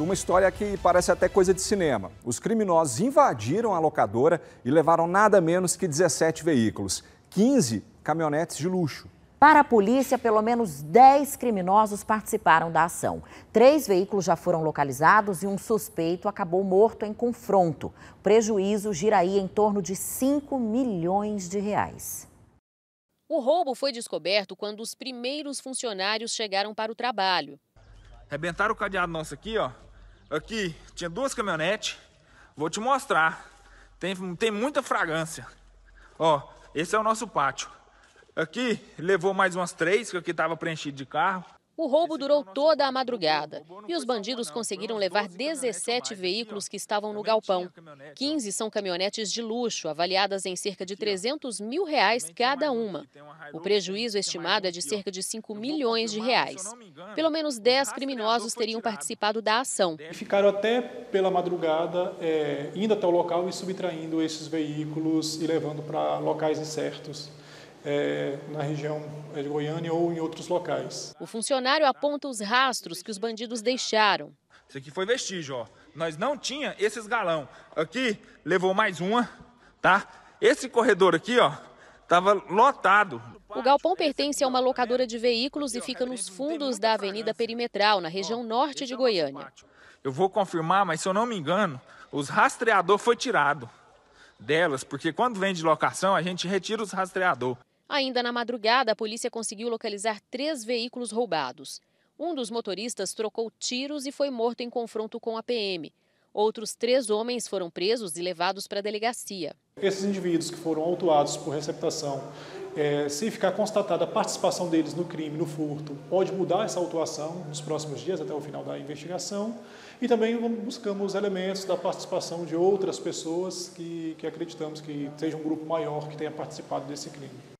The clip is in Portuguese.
Uma história que parece até coisa de cinema. Os criminosos invadiram a locadora e levaram nada menos que 17 veículos, 15 caminhonetes de luxo. Para a polícia, pelo menos 10 criminosos participaram da ação. Três veículos já foram localizados e um suspeito acabou morto em confronto. O prejuízo giraria em torno de 5 milhões de reais. O roubo foi descoberto quando os primeiros funcionários chegaram para o trabalho. Arrebentaram o cadeado nosso aqui, ó. Aqui tinha duas caminhonetes. Vou te mostrar. Tem, tem muita fragrância. Ó, esse é o nosso pátio. Aqui levou mais umas três, que aqui estava preenchido de carro. O roubo durou toda a madrugada e os bandidos conseguiram levar 17 veículos que estavam no galpão. 15 são caminhonetes de luxo, avaliadas em cerca de 300 mil reais cada uma. O prejuízo estimado é de cerca de 5 milhões de reais. Pelo menos 10 criminosos teriam participado da ação. Ficaram até pela madrugada é, indo até o local e subtraindo esses veículos e levando para locais incertos é, na região é, de Goiânia ou em outros locais. O funcionário aponta os rastros que os bandidos deixaram. Isso aqui foi vestígio, ó. Nós não tinha esses galão. Aqui levou mais uma, tá? Esse corredor aqui, ó, estava lotado. O galpão pertence a uma locadora de veículos e fica nos fundos da Avenida Perimetral, na região norte de Goiânia. Eu vou confirmar, mas se eu não me engano, os rastreador foi tirado delas, porque quando vem de locação, a gente retira os rastreador. Ainda na madrugada, a polícia conseguiu localizar três veículos roubados. Um dos motoristas trocou tiros e foi morto em confronto com a PM. Outros três homens foram presos e levados para a delegacia. Esses indivíduos que foram autuados por receptação, é, se ficar constatada a participação deles no crime, no furto, pode mudar essa autuação nos próximos dias, até o final da investigação. E também buscamos elementos da participação de outras pessoas que, que acreditamos que seja um grupo maior que tenha participado desse crime.